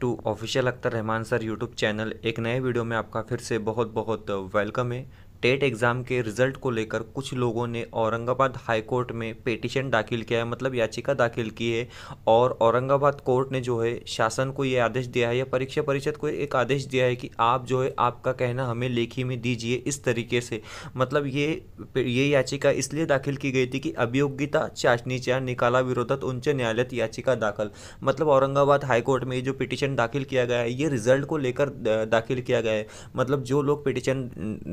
to official Akhtar Rahman sir YouTube channel एक नए video में आपका फिर से बहुत बहुत वेलकम है टेट एग्ज़ाम के रिजल्ट को लेकर कुछ लोगों ने औरंगाबाद हाई कोर्ट में पेटिशन दाखिल किया है मतलब याचिका दाखिल की है और औरंगाबाद कोर्ट ने जो है शासन को ये आदेश दिया है या परीक्षा परिषद को एक आदेश दिया है कि आप जो है आपका कहना हमें लेखी में दीजिए इस तरीके से मतलब ये ये याचिका इसलिए दाखिल की गई थी कि अभियोग्यता चाशनीच्या निकाला विरोधत उच्च न्यायालय याचिका दाखिल मतलब औरंगाबाद हाईकोर्ट में ये जो पिटिशन दाखिल किया गया है ये रिजल्ट को लेकर दाखिल किया गया है मतलब जो लोग पिटिशन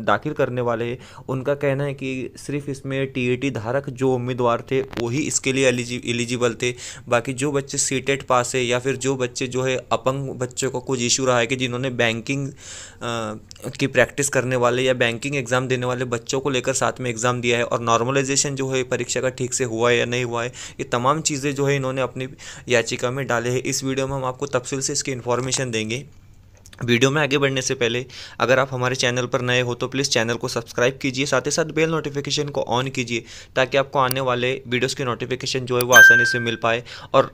दाखिल करने करने वाले हैं उनका कहना है कि सिर्फ इसमें टीईटी धारक जो उम्मीदवार थे वही इसके लिए एलिजिबल थे बाकी जो बच्चे सीटेट e पास है या फिर जो बच्चे जो है अपंग बच्चों को कुछ इशू रहा है कि जिन्होंने बैंकिंग की प्रैक्टिस करने वाले या बैंकिंग एग्ज़ाम देने वाले बच्चों को लेकर साथ में एग्ज़ाम दिया है और नॉर्मलाइजेशन जो है परीक्षा का ठीक से हुआ है या नहीं हुआ है ये तमाम चीज़ें जो है इन्होंने अपनी याचिका में डाले हैं इस वीडियो में हम आपको तफसील से इसकी इन्फॉर्मेशन देंगे वीडियो में आगे बढ़ने से पहले अगर आप हमारे चैनल पर नए हो तो प्लीज़ चैनल को सब्सक्राइब कीजिए साथ ही साथ बेल नोटिफिकेशन को ऑन कीजिए ताकि आपको आने वाले वीडियोस के नोटिफिकेशन जो है वो आसानी से मिल पाए और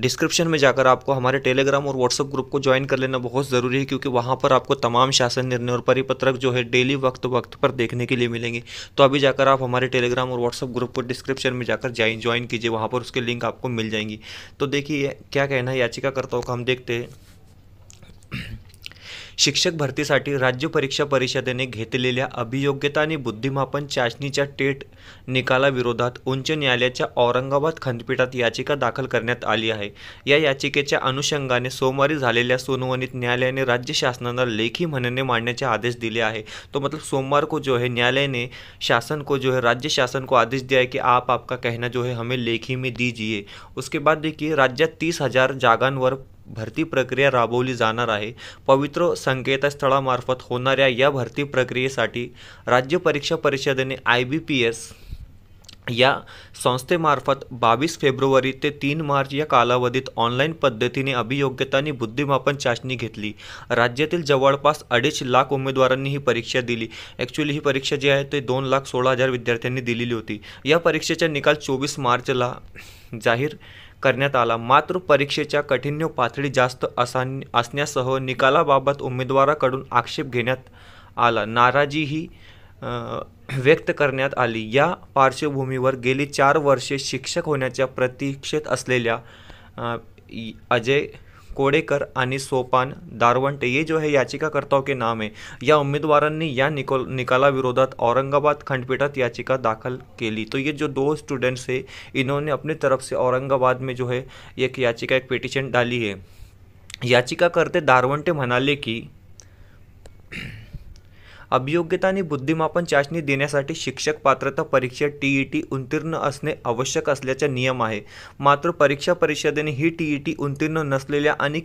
डिस्क्रिप्शन में जाकर आपको हमारे टेलीग्राम और व्हाट्सअप ग्रुप को ज्वाइन कर लेना बहुत ज़रूरी है क्योंकि वहाँ पर आपको तमाम शासन निर्णय और परिपत्रक जो है डेली वक्त वक्त पर देखने के लिए मिलेंगे तो अभी जाकर आप हमारे टेलीग्राम और व्हाट्सअप ग्रुप को डिस्क्रिप्शन में जाकर ज्वाइन कीजिए वहाँ पर उसके लिंक आपको मिल जाएंगी तो देखिए क्या कहना है याचिकाकर्ताओं का हम देखते हैं शिक्षक भरतीसाठी राज्य परीक्षा परिषदेने घेतलेल्या अभियोग्यता आणि बुद्धिमापन चाचणीच्या टेट निकालाविरोधात उच्च न्यायालयाच्या औरंगाबाद खंडपीठात याचिका दाखल करण्यात आली आहे या याचिकेच्या अनुषंगाने सोमवारी झालेल्या सुनावणीत न्यायालयाने राज्य शासनाला लेखी म्हणणे मांडण्याचे आदेश दिले आहे तो मतलब सोमवार को जो है न्यायालय ने शासन को जो है राज्य शासन को आदेश दिया है कि आप आपका कहना जो है हमें लेखी में दीजिए उसके बाद देखिए राज्य तीस हजार जागान जागांवर भरती प्रक्रिया राबवली जाणार आहे पवित्र संकेतस्थळामार्फत होणाऱ्या या भरती प्रक्रियेसाठी राज्य परीक्षा परिषदेने आय बी पी एस या संस्थेमार्फत बावीस फेब्रुवारी ते तीन मार्च या कालावधीत ऑनलाईन पद्धतीने अभियोग्यता आणि बुद्धिमापन चाचणी घेतली राज्यातील जवळपास अडीच लाख उमेदवारांनी ही परीक्षा दिली ॲक्च्युली ही परीक्षा जी आहे ते दोन लाख सोळा हजार विद्यार्थ्यांनी दिलेली होती या परीक्षेचा निकाल चोवीस मार्चला जाहीर करण्यात आला मात्र परीक्षेच्या कठीण्य पातळी जास्त असा असण्यासह निकालाबाबत उमेदवाराकडून आक्षेप घेण्यात आला नाराजीही व्यक्त करण्यात आली या पार्श्वभूमीवर गेली चार वर्षे शिक्षक होण्याच्या प्रतीक्षेत असलेल्या अजय कोडेकर आनी सोपान दारवंटे ये जो है याचिकाकर्ताओं के नाम है या उम्मीदवार ने या निकोल विरोधात औरंगाबाद खंडपीठात याचिका दाखिल के लिए तो ये जो दो स्टूडेंट्स है इन्होंने अपनी तरफ से औरंगाबाद में जो है एक याचिका एक पिटिशन डाली है याचिकाकर्ते दारवंटे मनाले की अभियोग्यता बुद्धिमापन चाचनी देनेस शिक्षक पात्रता परीक्षा टीईटी e उत्तीर्ण आने आवश्यक नियम है मात्र परीक्षा परिषदे ही टीईटी e उत्तीर्ण नसले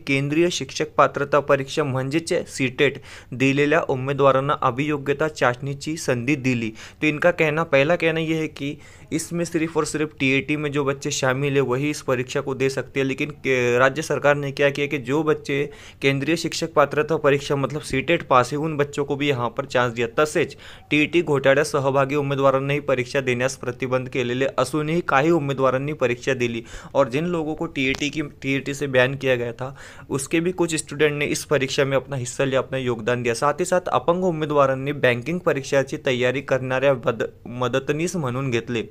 केन्द्रीय शिक्षक पात्रता परीक्षा म्हणजेच सीटेट e दिल्ली उम्मेदवार अभियोग्यता चाचनी की संधि दी तो इनका कहना पहला कहना यह है कि इसमें सिर्फ और सिर्फ टीएटी में जो बच्चे शामिल है वही इस परीक्षा को दे सकते हैं लेकिन राज्य सरकार ने क्या किया कि जो बच्चे केंद्रीय शिक्षक पात्रता परीक्षा मतलब सीटेट पास है उन बच्चों को भी यहाँ पर चान्स तसेच टी ई टी घोटाळ्यात सहभागी उमेदवारांनाही परीक्षा देण्यास प्रतिबंध केलेले असूनही काही उमेदवारांनी परीक्षा दिली और जिन लोगों को टी की टी से बैन किया गया था उसके भी कुछ स्टूडेंट ने इस परीक्षा में अपना हिस्सा लिया अपना योगदान दिया साथ ही साथ अपंग उमेदवारांनी बँकिंग परीक्षाची तयारी करणाऱ्या बद मदतनीस म्हणून घेतले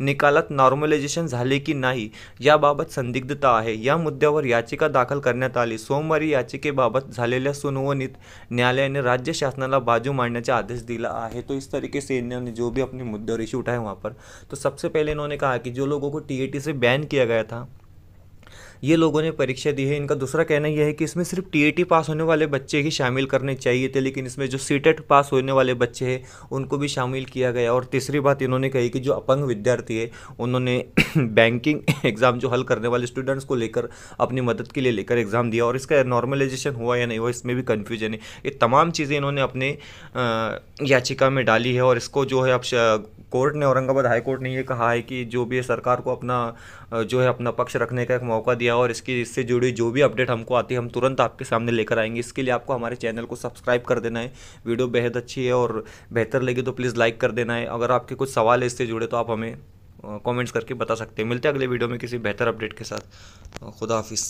निकालात नॉर्मलायझेशन झाले की नाही याबाबत संदिग्धता आहे या मुद्द्यावर याचिका दाखल करण्यात आली सोमवारी याचिकेबाबत झालेल्या सुनावणीत न्यायालयाने राज्य शासनाला बाजू मांडली मांडण्याचा आदेश दिला है तो इस तरीके से इन्होंने जो भी अपने मुद्दे और इशू उठाए वहाँ पर तो सबसे पहले इन्होंने कहा कि जो लोगों को टी से बैन किया गया था ये लोगों ने परीक्षा दी है इनका दूसरा कहना यह है कि इसमें सिर्फ टी पास होने वाले बच्चे ही शामिल करने चाहिए थे लेकिन इसमें जो सीटेट e पास होने वाले बच्चे हैं उनको भी शामिल किया गया और तीसरी बात इन्होंने कही कि जो अपंग विद्यार्थी है उन्होंने बैंकिंग एग्ज़ाम जो हल करने वाले स्टूडेंट्स को लेकर अपनी मदद के लिए लेकर एग्ज़ाम दिया और इसका नॉर्मलाइजेशन हुआ या नहीं हुआ इसमें भी कन्फ्यूजन है ये तमाम चीज़ें इन्होंने अपने याचिका में डाली है और इसको जो है अब कोर्ट ने औरंगाबाद हाई कोर्ट ने ये कहा है कि जो भी है सरकार को अपना जो है अपना पक्ष रखने का एक मौका दिया और इसकी इससे जुड़ी जो भी अपडेट हमको आती है हम तुरंत आपके सामने लेकर आएंगे इसके लिए आपको हमारे चैनल को सब्सक्राइब कर देना है वीडियो बेहद अच्छी है और बेहतर लगी तो प्लीज़ लाइक कर देना है अगर आपके कुछ सवाल है इससे जुड़े तो आप हमें कमेंट्स करके बता सकते हैं मिलते हैं अगले वीडियो में किसी बेहतर अपडेट के साथ खुदा हाफिज़